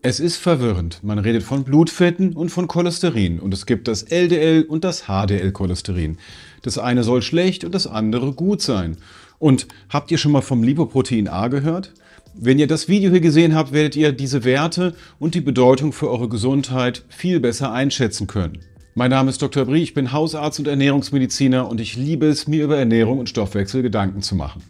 Es ist verwirrend. Man redet von Blutfetten und von Cholesterin und es gibt das LDL und das HDL-Cholesterin. Das eine soll schlecht und das andere gut sein. Und habt ihr schon mal vom Lipoprotein A gehört? Wenn ihr das Video hier gesehen habt, werdet ihr diese Werte und die Bedeutung für eure Gesundheit viel besser einschätzen können. Mein Name ist Dr. Brie, ich bin Hausarzt und Ernährungsmediziner und ich liebe es, mir über Ernährung und Stoffwechsel Gedanken zu machen.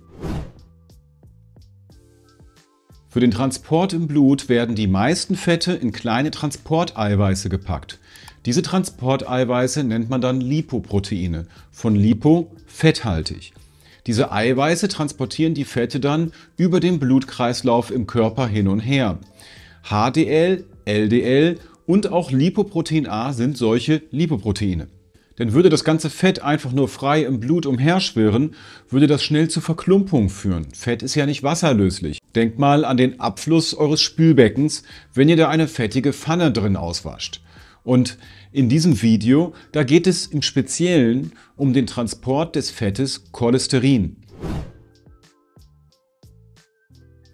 Für den Transport im Blut werden die meisten Fette in kleine Transporteiweiße gepackt. Diese Transporteiweiße nennt man dann Lipoproteine, von Lipo fetthaltig. Diese Eiweiße transportieren die Fette dann über den Blutkreislauf im Körper hin und her. HDL, LDL und auch Lipoprotein A sind solche Lipoproteine. Denn würde das ganze Fett einfach nur frei im Blut umherschwirren, würde das schnell zu Verklumpung führen. Fett ist ja nicht wasserlöslich. Denkt mal an den Abfluss eures Spülbeckens, wenn ihr da eine fettige Pfanne drin auswascht. Und in diesem Video, da geht es im Speziellen um den Transport des Fettes Cholesterin.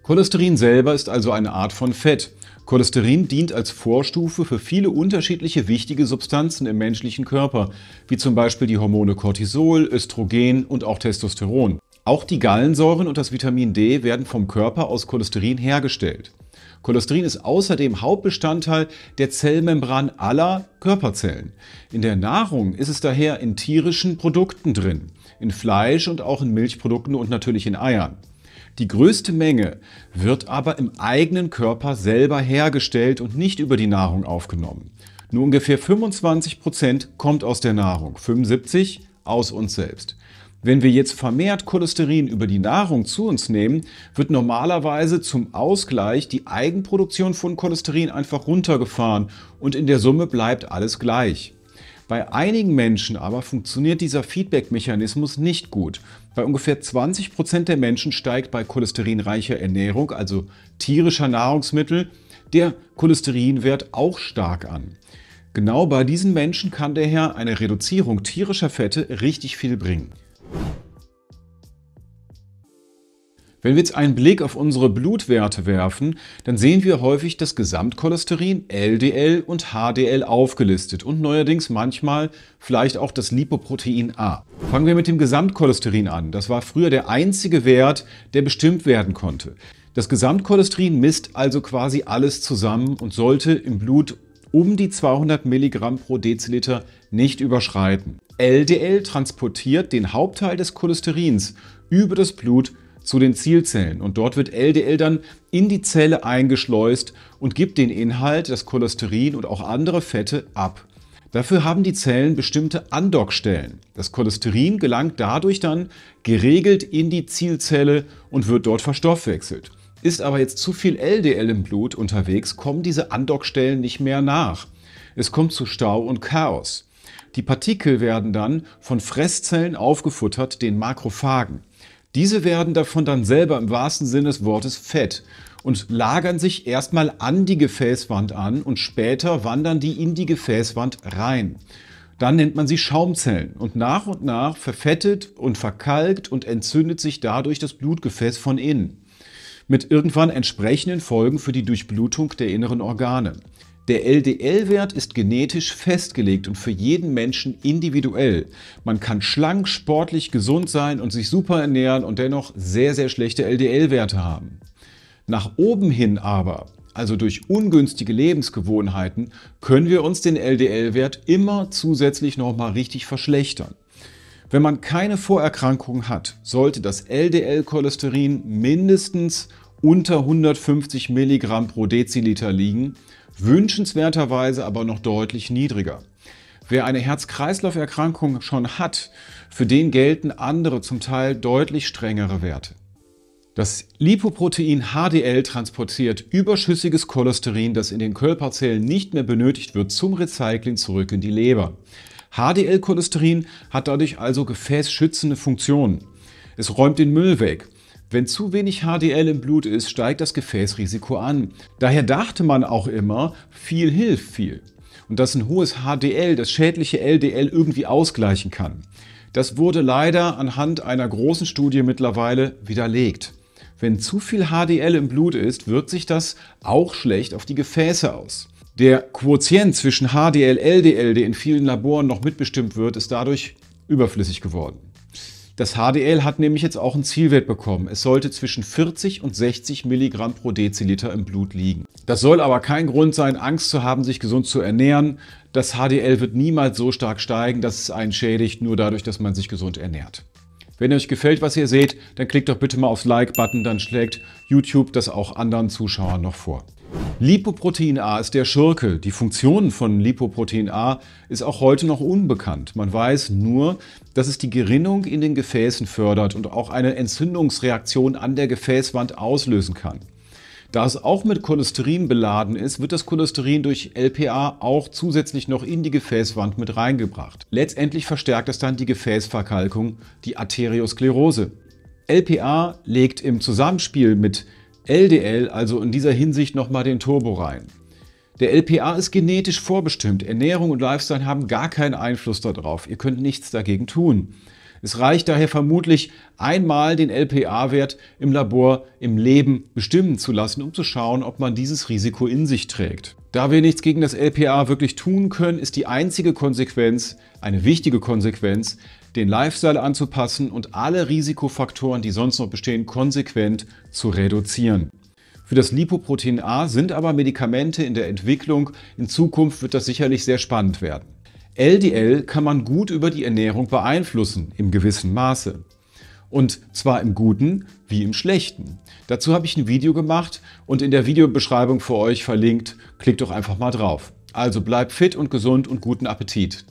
Cholesterin selber ist also eine Art von Fett. Cholesterin dient als Vorstufe für viele unterschiedliche wichtige Substanzen im menschlichen Körper, wie zum Beispiel die Hormone Cortisol, Östrogen und auch Testosteron. Auch die Gallensäuren und das Vitamin D werden vom Körper aus Cholesterin hergestellt. Cholesterin ist außerdem Hauptbestandteil der Zellmembran aller Körperzellen. In der Nahrung ist es daher in tierischen Produkten drin, in Fleisch und auch in Milchprodukten und natürlich in Eiern. Die größte Menge wird aber im eigenen Körper selber hergestellt und nicht über die Nahrung aufgenommen. Nur ungefähr 25% Prozent kommt aus der Nahrung, 75% aus uns selbst. Wenn wir jetzt vermehrt Cholesterin über die Nahrung zu uns nehmen, wird normalerweise zum Ausgleich die Eigenproduktion von Cholesterin einfach runtergefahren und in der Summe bleibt alles gleich. Bei einigen Menschen aber funktioniert dieser Feedback-Mechanismus nicht gut. Bei ungefähr 20% Prozent der Menschen steigt bei cholesterinreicher Ernährung, also tierischer Nahrungsmittel, der Cholesterinwert auch stark an. Genau bei diesen Menschen kann daher eine Reduzierung tierischer Fette richtig viel bringen. Wenn wir jetzt einen Blick auf unsere Blutwerte werfen, dann sehen wir häufig das Gesamtcholesterin, LDL und HDL aufgelistet und neuerdings manchmal vielleicht auch das Lipoprotein A. Fangen wir mit dem Gesamtcholesterin an. Das war früher der einzige Wert, der bestimmt werden konnte. Das Gesamtcholesterin misst also quasi alles zusammen und sollte im Blut um die 200 Milligramm pro Deziliter nicht überschreiten. LDL transportiert den Hauptteil des Cholesterins über das Blut zu den Zielzellen und dort wird LDL dann in die Zelle eingeschleust und gibt den Inhalt, das Cholesterin und auch andere Fette ab. Dafür haben die Zellen bestimmte Andockstellen. Das Cholesterin gelangt dadurch dann geregelt in die Zielzelle und wird dort verstoffwechselt. Ist aber jetzt zu viel LDL im Blut unterwegs, kommen diese Andockstellen nicht mehr nach. Es kommt zu Stau und Chaos. Die Partikel werden dann von Fresszellen aufgefuttert, den Makrophagen. Diese werden davon dann selber im wahrsten Sinne des Wortes fett und lagern sich erstmal an die Gefäßwand an und später wandern die in die Gefäßwand rein. Dann nennt man sie Schaumzellen und nach und nach verfettet und verkalkt und entzündet sich dadurch das Blutgefäß von innen. Mit irgendwann entsprechenden Folgen für die Durchblutung der inneren Organe. Der LDL-Wert ist genetisch festgelegt und für jeden Menschen individuell. Man kann schlank, sportlich, gesund sein und sich super ernähren und dennoch sehr, sehr schlechte LDL-Werte haben. Nach oben hin aber, also durch ungünstige Lebensgewohnheiten, können wir uns den LDL-Wert immer zusätzlich nochmal richtig verschlechtern. Wenn man keine Vorerkrankung hat, sollte das LDL-Cholesterin mindestens unter 150 Milligramm pro Deziliter liegen wünschenswerterweise aber noch deutlich niedriger. Wer eine Herz-Kreislauf-Erkrankung schon hat, für den gelten andere, zum Teil deutlich strengere Werte. Das Lipoprotein HDL transportiert überschüssiges Cholesterin, das in den Körperzellen nicht mehr benötigt wird, zum Recycling zurück in die Leber. HDL-Cholesterin hat dadurch also gefäßschützende Funktionen. Es räumt den Müll weg wenn zu wenig HDL im Blut ist, steigt das Gefäßrisiko an. Daher dachte man auch immer, viel hilft viel. Und dass ein hohes HDL das schädliche LDL irgendwie ausgleichen kann. Das wurde leider anhand einer großen Studie mittlerweile widerlegt. Wenn zu viel HDL im Blut ist, wirkt sich das auch schlecht auf die Gefäße aus. Der Quotient zwischen HDL, LDL, der in vielen Laboren noch mitbestimmt wird, ist dadurch überflüssig geworden. Das HDL hat nämlich jetzt auch einen Zielwert bekommen. Es sollte zwischen 40 und 60 Milligramm pro Deziliter im Blut liegen. Das soll aber kein Grund sein, Angst zu haben, sich gesund zu ernähren. Das HDL wird niemals so stark steigen, dass es einen schädigt, nur dadurch, dass man sich gesund ernährt. Wenn euch gefällt, was ihr seht, dann klickt doch bitte mal aufs Like-Button, dann schlägt YouTube das auch anderen Zuschauern noch vor. Lipoprotein A ist der Schurke. Die Funktion von Lipoprotein A ist auch heute noch unbekannt. Man weiß nur, dass es die Gerinnung in den Gefäßen fördert und auch eine Entzündungsreaktion an der Gefäßwand auslösen kann. Da es auch mit Cholesterin beladen ist, wird das Cholesterin durch LPA auch zusätzlich noch in die Gefäßwand mit reingebracht. Letztendlich verstärkt es dann die Gefäßverkalkung, die Arteriosklerose. LPA legt im Zusammenspiel mit LDL also in dieser Hinsicht nochmal den Turbo rein. Der LPA ist genetisch vorbestimmt. Ernährung und Lifestyle haben gar keinen Einfluss darauf. Ihr könnt nichts dagegen tun. Es reicht daher vermutlich einmal den LPA-Wert im Labor im Leben bestimmen zu lassen, um zu schauen, ob man dieses Risiko in sich trägt. Da wir nichts gegen das LPA wirklich tun können, ist die einzige Konsequenz, eine wichtige Konsequenz, den Lifestyle anzupassen und alle Risikofaktoren, die sonst noch bestehen, konsequent zu reduzieren. Für das Lipoprotein A sind aber Medikamente in der Entwicklung. In Zukunft wird das sicherlich sehr spannend werden. LDL kann man gut über die Ernährung beeinflussen, im gewissen Maße. Und zwar im Guten wie im Schlechten. Dazu habe ich ein Video gemacht und in der Videobeschreibung für euch verlinkt. Klickt doch einfach mal drauf. Also bleibt fit und gesund und guten Appetit.